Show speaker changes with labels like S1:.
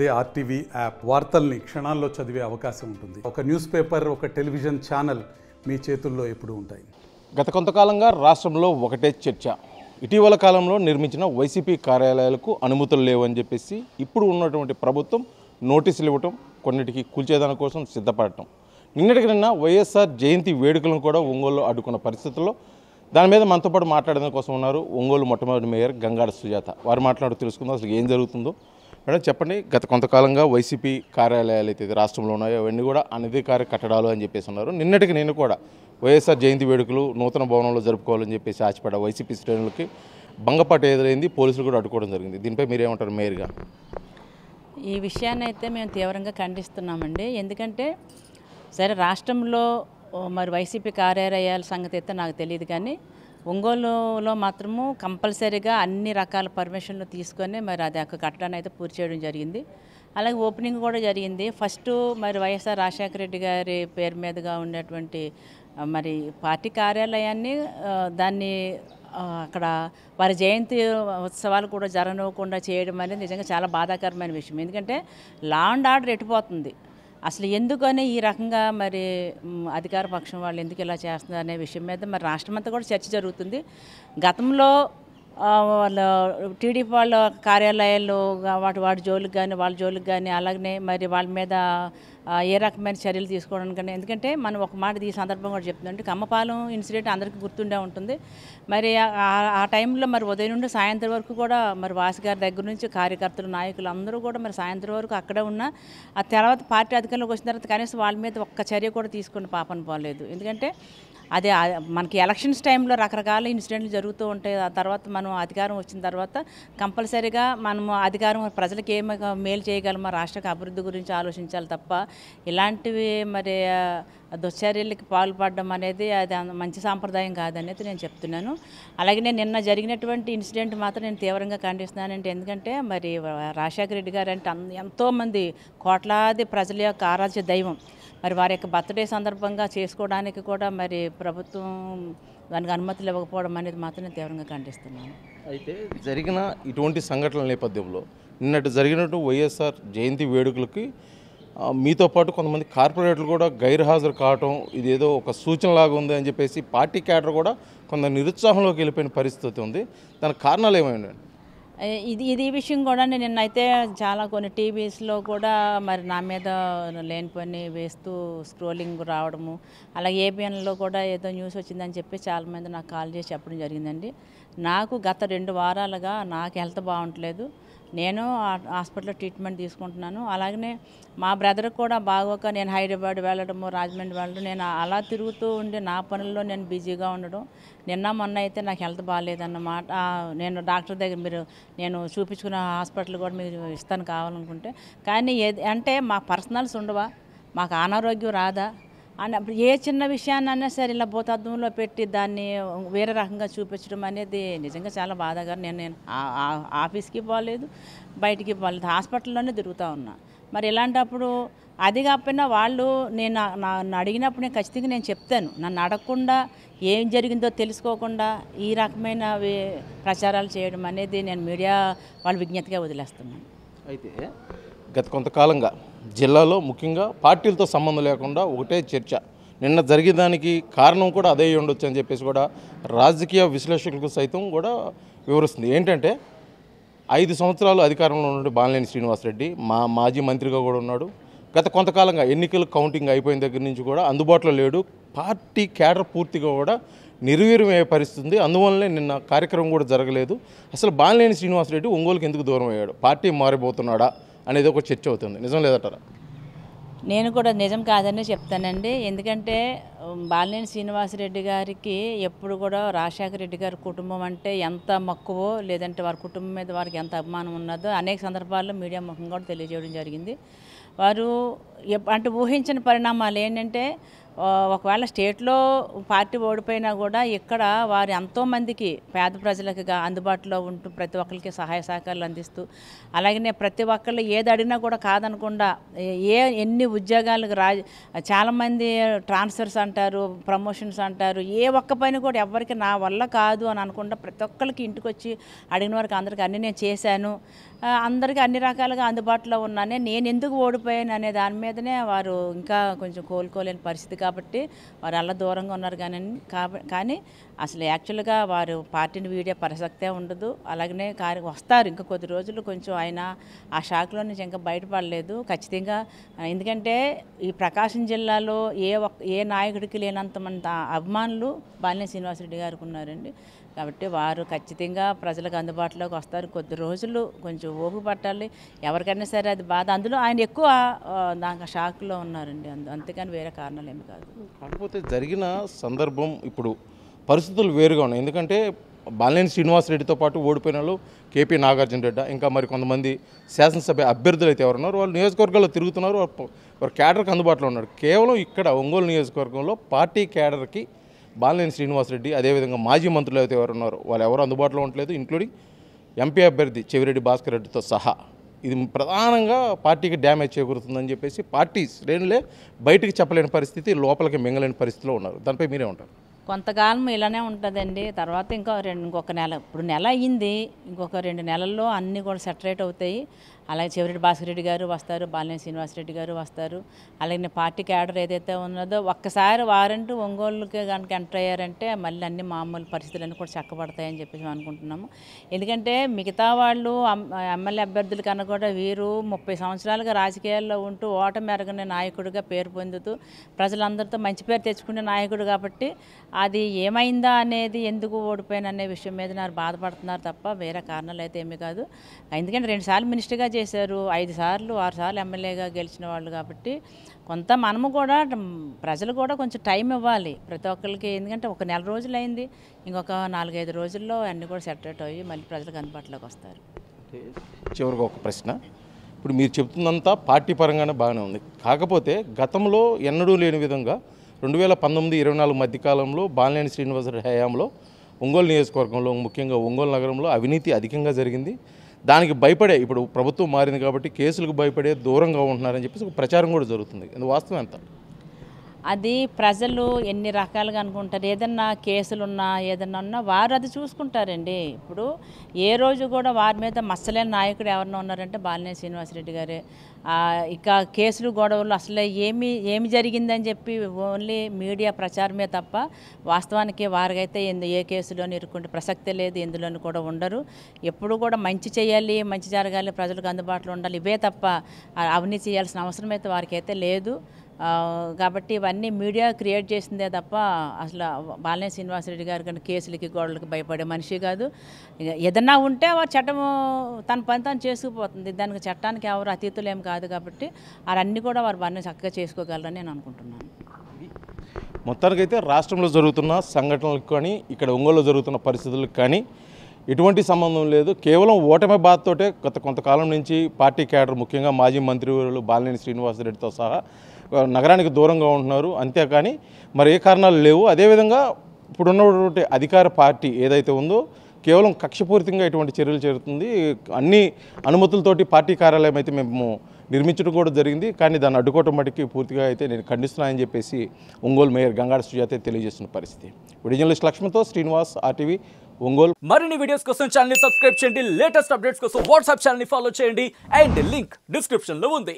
S1: అదే RTV app వార్తల్ని క్షణాల్లో చదివే అవకాశం ఉంటుంది ఒక న్యూస్ పేపర్ ఒక టెలివిజన్ ఛానల్ మీ చేతుల్లో ఎప్పుడు ఉంటాయి గత కొంతకాలంగా రాష్ట్రంలో ఒకటే చర్చ ఇటీవల కాలంలో నిర్మించిన వైసీపీ కార్యాలయాలకు అనుమతులు లేవు అని చెప్పేసి ఇప్పుడు ఉన్నటువంటి ప్రభుత్వం నోటీసులు ఇవ్వటం కొన్నిటికి కూల్చేదాని కోసం సిద్ధపడటం నిన్నటికి నిన్న వైఎస్ఆర్ జయంతి వేడుకలను కూడా ఒంగోలు అడ్డుకున్న పరిస్థితుల్లో దాని మీద మనతో పాటు మాట్లాడడం కోసం ఉన్నారు ఒంగోలు మొట్టమొదటి మేయర్ గంగాడ సుజాత వారు మాట్లాడుతూ తెలుసుకుందాం అసలు ఏం జరుగుతుందో మేడం చెప్పండి గత కొంతకాలంగా వైసీపీ కార్యాలయాలు అయితే రాష్ట్రంలో ఉన్నాయో అవన్నీ కూడా అనధికార కట్టడాలు అని చెప్పేసి ఉన్నారు నిన్నటికి నేను కూడా వైఎస్ఆర్ జయంతి వేడుకలు నూతన భవనంలో జరుపుకోవాలని చెప్పేసి ఆశపడ్డ వైసీపీ శ్రేణులకి భంగపాటు ఎదురైంది పోలీసులు కూడా అడ్డుకోవడం జరిగింది దీనిపై మీరేమంటారు మేయర్గా
S2: ఈ విషయాన్ని అయితే మేము తీవ్రంగా ఖండిస్తున్నామండి ఎందుకంటే సరే రాష్ట్రంలో మరి వైసీపీ కార్యాలయాల సంగతి అయితే నాకు తెలియదు కానీ ఒంగోలులో మాత్రము కంపల్సరీగా అన్ని రకాల పర్మిషన్లు తీసుకొని మరి అది యొక్క కట్టడాన్ని అయితే పూర్తి చేయడం జరిగింది అలాగే ఓపెనింగ్ కూడా జరిగింది ఫస్ట్ మరి వైఎస్ఆర్ రాజశేఖర రెడ్డి గారి పేరు మీదుగా ఉండేటువంటి మరి పార్టీ కార్యాలయాన్ని దాన్ని అక్కడ వారి జయంతి ఉత్సవాలు కూడా జరగనివ్వకుండా చేయడం అనేది నిజంగా చాలా బాధాకరమైన విషయం ఎందుకంటే లాండ్ ఆర్డర్ ఎట్టిపోతుంది అసలు ఎందుకని ఈ రకంగా మరి అధికార పక్షం వాళ్ళు ఎందుకు ఇలా చేస్తున్నారు అనే విషయం మీద మరి రాష్ట్రమంతా కూడా చర్చ జరుగుతుంది గతంలో వాళ్ళ టీడీపీ వాళ్ళ కార్యాలయాల్లో వాటి వాటి జోలికి కానీ వాళ్ళ జోలికి కానీ అలాగనే మరి వాళ్ళ మీద ఏ రకమైన చర్యలు తీసుకోవడానికి కానీ ఎందుకంటే మనం ఒక మాట ఈ సందర్భం కూడా చెప్తుందంటే కమ్మపాలెం ఇన్సిడెంట్ అందరికీ గుర్తుండే ఉంటుంది మరి ఆ టైంలో మరి ఉదయం నుండి సాయంత్రం వరకు కూడా మరి వాసు గారి దగ్గర నుంచి కార్యకర్తలు నాయకులు అందరూ కూడా మరి సాయంత్రం వరకు అక్కడే ఉన్న ఆ తర్వాత పార్టీ అధికారంలోకి వచ్చిన తర్వాత కనీసం వాళ్ళ మీద ఒక్క చర్య కూడా తీసుకుని పాపను పోలేదు ఎందుకంటే అదే మనకి ఎలక్షన్స్ టైంలో రకరకాల ఇన్సిడెంట్లు జరుగుతూ ఉంటాయి ఆ తర్వాత మనం అధికారం వచ్చిన తర్వాత కంపల్సరీగా మనము అధికారం ప్రజలకు ఏమి మేలు చేయగలమో రాష్ట్రకు అభివృద్ధి గురించి ఆలోచించాలి తప్ప ఇలాంటివి మరి దుశ్చర్యలకి పాల్పడడం అనేది అది మంచి సాంప్రదాయం కాదనేది నేను చెప్తున్నాను అలాగే నేను నిన్న జరిగినటువంటి ఇన్సిడెంట్ మాత్రం నేను తీవ్రంగా ఖండిస్తున్నానంటే ఎందుకంటే మరి రాజశేఖర రెడ్డి గారు అంటే ఎంతోమంది కోట్లాది ప్రజల యొక్క ఆరాధ్య దైవం మరి వారి యొక్క బర్త్డే సందర్భంగా చేసుకోవడానికి కూడా మరి ప్రభుత్వం దానికి అనుమతులు ఇవ్వకపోవడం అనేది మాత్రం తీవ్రంగా ఖండిస్తున్నాను అయితే
S1: జరిగిన ఇటువంటి సంఘటనల నేపథ్యంలో నిన్నటి జరిగినట్టు వైఎస్ఆర్ జయంతి వేడుకలకి మీతో పాటు కొంతమంది కార్పొరేటర్లు కూడా గైర్హాజరు కావటం ఇదేదో ఒక సూచనలాగా ఉంది అని చెప్పేసి పార్టీ క్యాడర్ కూడా కొంత నిరుత్సాహంలోకి వెళ్ళిపోయిన పరిస్థితి ఉంది దానికి కారణాలు ఏమైనా
S2: ఇది ఇది విషయం కూడా నిన్నైతే చాలా కొన్ని టీవీస్లో కూడా మరి నా మీద లేనిపోయి వేస్తూ స్క్రోలింగ్ రావడము అలాగే ఏబిఎన్లో కూడా ఏదో న్యూస్ వచ్చిందని చెప్పి చాలామంది నాకు కాల్ చేసి చెప్పడం జరిగిందండి నాకు గత రెండు వారాలుగా నాకు హెల్త్ బాగుంటలేదు నేను హాస్పిటల్లో ట్రీట్మెంట్ తీసుకుంటున్నాను అలాగనే మా బ్రదర్ కూడా బాగోక నేను హైదరాబాద్ వెళ్ళడము రాజమండ్రి వెళ్ళడం నేను అలా తిరుగుతూ ఉండి నా పనుల్లో నేను బిజీగా ఉండడం నిన్న మొన్న అయితే నాకు హెల్త్ బాగాలేదన్నమాట నేను డాక్టర్ దగ్గర మీరు నేను చూపించుకున్న హాస్పిటల్ కూడా మీరు ఇస్తాను కావాలనుకుంటే కానీ ఏది అంటే మా పర్సనల్స్ ఉండవా మాకు అనారోగ్యం రాదా అన్నప్పుడు ఏ చిన్న విషయాన్నైనా సరే ఇలా భూతత్వంలో పెట్టి దాన్ని వేరే రకంగా చూపించడం అనేది నిజంగా చాలా బాధగా నేను నేను ఆఫీస్కి పోలేదు బయటికి పోలేదు హాస్పిటల్లోనే తిరుగుతూ ఉన్నా మరి ఇలాంటప్పుడు అది కాకపోయినా వాళ్ళు నేను నన్ను అడిగినప్పుడు నేను ఖచ్చితంగా నేను చెప్తాను నన్ను అడగకుండా ఏం జరిగిందో తెలుసుకోకుండా ఈ రకమైన ప్రచారాలు చేయడం అనేది నేను మీడియా వాళ్ళు విజ్ఞతగా వదిలేస్తున్నాను
S1: అయితే గత కొంతకాలంగా జిల్లాలో ముఖ్యంగా పార్టీలతో సంబంధం లేకుండా ఒకటే చర్చ నిన్న జరిగేదానికి కారణం కూడా అదే ఉండొచ్చు అని చెప్పేసి కూడా రాజకీయ విశ్లేషకులకు సైతం కూడా వివరిస్తుంది ఏంటంటే ఐదు సంవత్సరాలు అధికారంలో ఉన్నటువంటి బాలినేని శ్రీనివాసరెడ్డి మా మాజీ మంత్రిగా కూడా ఉన్నాడు గత కొంతకాలంగా ఎన్నికలు కౌంటింగ్ అయిపోయిన దగ్గర నుంచి కూడా అందుబాటులో లేడు పార్టీ కేడర్ పూర్తిగా కూడా నిర్వీర్యమయ్యే పరిస్థితుంది అందువల్లనే నిన్న కార్యక్రమం కూడా జరగలేదు అసలు బాలినేని శ్రీనివాసరెడ్డి ఒంగోలుకి ఎందుకు దూరం అయ్యాడు పార్టీ మారిపోతున్నాడా అనేది ఒక చర్చ అవుతుంది నిజం లేదంటారా
S2: నేను కూడా నిజం కాదనే చెప్తానండి ఎందుకంటే బాలినేని శ్రీనివాసరెడ్డి గారికి ఎప్పుడు కూడా రాజశేఖర రెడ్డి గారి కుటుంబం అంటే ఎంత మక్కువో లేదంటే వారి కుటుంబం మీద వారికి ఎంత అభిమానం ఉన్నదో అనేక సందర్భాల్లో మీడియా ముఖం కూడా తెలియజేయడం జరిగింది వారు అంటే ఊహించిన పరిణామాలు ఏంటంటే ఒకవేళ స్టేట్లో పార్టీ ఓడిపోయినా కూడా ఇక్కడ వారు ఎంతోమందికి పేద ప్రజలకుగా అందుబాటులో ఉంటూ ప్రతి ఒక్కరికి సహాయ సహకారాలు అందిస్తూ అలాగనే ప్రతి ఒక్కళ్ళు ఏది అడిగినా కూడా కాదనకుండా ఏ ఎన్ని ఉద్యోగాలకు రా చాలామంది ట్రాన్స్ఫర్స్ అంటారు ప్రమోషన్స్ అంటారు ఏ ఒక్క పైన కూడా ఎవరికి నా వల్ల కాదు అని అనకుండా ప్రతి ఒక్కరికి ఇంటికి వచ్చి అడిగిన వారికి అందరికీ అన్నీ నేను చేశాను అందరికీ అన్ని రకాలుగా అందుబాటులో ఉన్నానే నేను ఎందుకు ఓడిపోయాను అనే దాని మీదనే వారు ఇంకా కొంచెం కోలుకోలేని పరిస్థితి కాబట్టి వారు అలా దూరంగా ఉన్నారు కానీ కానీ అసలు యాక్చువల్గా వారు పార్టీని వీడే ప్రసక్తే ఉండదు అలాగనే కారు వస్తారు ఇంకా కొద్ది రోజులు కొంచెం ఆయన ఆ షాక్లో నుంచి ఇంకా బయటపడలేదు ఖచ్చితంగా ఎందుకంటే ఈ ప్రకాశం జిల్లాలో ఏ ఏ నాయకుడికి లేనంత అభిమానులు బాలినే శ్రీనివాసరెడ్డి గారికి ఉన్నారండి కాబట్టి వారు ఖచ్చితంగా ప్రజలకు అందుబాటులోకి వస్తారు కొద్ది రోజులు కొంచెం ఓపు పట్టాలి ఎవరికైనా సరే అది బాధ అందులో ఆయన ఎక్కువ నాకు షాక్లో ఉన్నారండి అందు అంతేకాని వేరే కారణాలు ఏమి కాదు కాకపోతే
S1: జరిగిన సందర్భం ఇప్పుడు పరిస్థితులు వేరుగా ఉన్నాయి ఎందుకంటే బాలినేని శ్రీనివాసరెడ్డితో పాటు ఓడిపోయిన వాళ్ళు కేపీ నాగార్జున రెడ్డి ఇంకా మరి కొంతమంది శాసనసభ అభ్యర్థులు అయితే ఎవరున్నారు వాళ్ళు నియోజకవర్గాల్లో తిరుగుతున్నారు వారు క్యాడర్కి అందుబాటులో ఉన్నారు కేవలం ఇక్కడ ఒంగోలు నియోజకవర్గంలో పార్టీ క్యాడర్కి బాలినేని శ్రీనివాసరెడ్డి అదేవిధంగా మాజీ మంత్రులు అయితే ఎవరు ఉన్నారో వాళ్ళు ఎవరు అందుబాటులో ఉండలేదు ఇంక్లూడింగ్ ఎంపీ అభ్యర్థి చెవిరెడ్డి భాస్కర్ రెడ్డితో సహా ఇది ప్రధానంగా పార్టీకి డ్యామేజ్ చేకూరుతుందని చెప్పేసి పార్టీ శ్రేణులే బయటికి చెప్పలేని పరిస్థితి లోపలికి మింగలేని పరిస్థితిలో ఉన్నారు దానిపై మీరే ఉంటారు
S2: కొంతకాలం ఇలానే ఉంటుందండి తర్వాత ఇంకా రెండు ఇంకొక నెల ఇప్పుడు నెల అయ్యింది ఇంకొక రెండు నెలల్లో అన్నీ కూడా సెటరేట్ అవుతాయి అలాగే చెవిరెడ్డి భాస్కరెడ్డి గారు వస్తారు బాలినేని శ్రీనివాసరెడ్డి గారు వస్తారు అలాగే పార్టీ క్యాడర్ ఏదైతే ఉన్నదో ఒక్కసారి వారంటూ ఒంగోలుకి కనుక ఎంటర్ అయ్యారంటే మళ్ళీ అన్ని మామూలు పరిస్థితులన్నీ కూడా చక్కబడతాయని చెప్పేసి అనుకుంటున్నాము ఎందుకంటే మిగతా వాళ్ళు ఎమ్మెల్యే అభ్యర్థుల కన్నా కూడా వీరు ముప్పై సంవత్సరాలుగా రాజకీయాల్లో ఉంటూ ఓటమి ఎరగని నాయకుడిగా పేరు పొందుతూ ప్రజలందరితో మంచి పేరు తెచ్చుకునే నాయకుడు కాబట్టి అది ఏమైందా అనేది ఎందుకు ఓడిపోయిన అనే విషయం మీద నాకు బాధపడుతున్నారు తప్ప వేరే కారణాలు అయితే ఏమీ కాదు ఎందుకంటే రెండుసార్లు మినిస్టర్గా చేశారు ఐదు సార్లు ఆరు సార్లు ఎమ్మెల్యేగా గెలిచిన వాళ్ళు కాబట్టి కొంత మనము కూడా ప్రజలు కూడా కొంచెం టైం ఇవ్వాలి ప్రతి ఒక్కరికి ఎందుకంటే ఒక నెల రోజులు అయింది ఇంకొక నాలుగైదు రోజుల్లో అన్నీ కూడా సెటరేట్ అయ్యి మళ్ళీ ప్రజలకు అందుబాటులోకి వస్తారు
S1: చివరికి ఒక ప్రశ్న ఇప్పుడు మీరు చెప్తున్నంతా పార్టీ పరంగానే బాగానే ఉంది కాకపోతే గతంలో ఎన్నడూ లేని విధంగా రెండు వేల పంతొమ్మిది ఇరవై నాలుగు మధ్యకాలంలో బాలినేని శ్రీనివాసరెడ్డి హయాంలో ఒంగోలు నియోజకవర్గంలో ముఖ్యంగా ఒంగోలు నగరంలో అవినీతి అధికంగా జరిగింది దానికి భయపడే ఇప్పుడు ప్రభుత్వం మారింది కాబట్టి కేసులకు భయపడే దూరంగా ఉంటున్నారని చెప్పేసి ప్రచారం కూడా జరుగుతుంది వాస్తవం ఎంత
S2: అది ప్రజలు ఎన్ని రకాలుగా అనుకుంటారు ఏదన్నా కేసులున్నా ఏదన్నా ఉన్నా వారు అది చూసుకుంటారండి ఇప్పుడు ఏ రోజు కూడా వారి మీద మచ్చలేని నాయకుడు ఎవరన్నా ఉన్నారంటే బాలినేని శ్రీనివాసరెడ్డి గారు ఇక కేసులు గొడవలు అసలే ఏమి ఏమి జరిగిందని చెప్పి ఓన్లీ మీడియా ప్రచారమే తప్ప వాస్తవానికి వారికైతే ఏ కేసులోని ఇరుక్కుంటే ప్రసక్తే లేదు ఎందులోని కూడా ఉండరు ఎప్పుడు కూడా మంచి చేయాలి మంచి జరగాలి ప్రజలకు అందుబాటులో ఉండాలి ఇవే తప్ప అవినీతి చేయాల్సిన అవసరం అయితే వారికైతే లేదు కాబట్టి ఇవన్నీ మీడియా క్రియేట్ చేసిందే తప్ప అసలు బాలనే శ్రీనివాసరెడ్డి గారి కానీ కేసులకి గోడలకి భయపడే మనిషి కాదు ఏదన్నా ఉంటే వారు చట్టం తన పని తను చేసుకుపోతుంది దానికి చట్టానికి ఎవరు అతీతులు ఏం కాదు కాబట్టి అవన్నీ కూడా వారు బాగా చక్కగా చేసుకోగలరని నేను అనుకుంటున్నాను
S1: మొత్తానికైతే రాష్ట్రంలో జరుగుతున్న సంఘటనలకు కానీ ఇక్కడ ఒంగోలు జరుగుతున్న పరిస్థితులకు కానీ ఎటువంటి సంబంధం లేదు కేవలం ఓటమి బాధతోటే గత కొంతకాలం నుంచి పార్టీ క్యాడర్ ముఖ్యంగా మాజీ మంత్రివర్యులు బాలినేని శ్రీనివాసరెడ్డితో సహా నగరానికి దూరంగా ఉంటున్నారు అంతేకాని మరి ఏ కారణాలు లేవు అదేవిధంగా ఇప్పుడున్నటువంటి అధికార పార్టీ ఏదైతే ఉందో కేవలం కక్షపూరితంగా ఇటువంటి చర్యలు చేరుతుంది అన్ని అనుమతులతోటి పార్టీ కార్యాలయం అయితే మేము నిర్మించడం కూడా జరిగింది కానీ దాన్ని అడ్డుకోవటం మటుకి పూర్తిగా అయితే నేను ఖండిస్తున్నాయని చెప్పేసి ఒంగోలు మేయర్ గంగాడ సుజాత తెలియజేస్తున్న పరిస్థితి విడిజనలిస్ట్ లక్ష్మణ్తో శ్రీనివాస్ ఆర్టీవీ ఒంగోలు మరిన్ని వీడియోస్
S2: కోసం ఛానల్ సబ్స్క్రైబ్ చేయండి లేటెస్ట్ అప్డేట్స్ కోసం వాట్సాప్ ఛానల్ ఫాలో చేయండి అండ్ లింక్ డిస్క్రిప్షన్లో ఉంది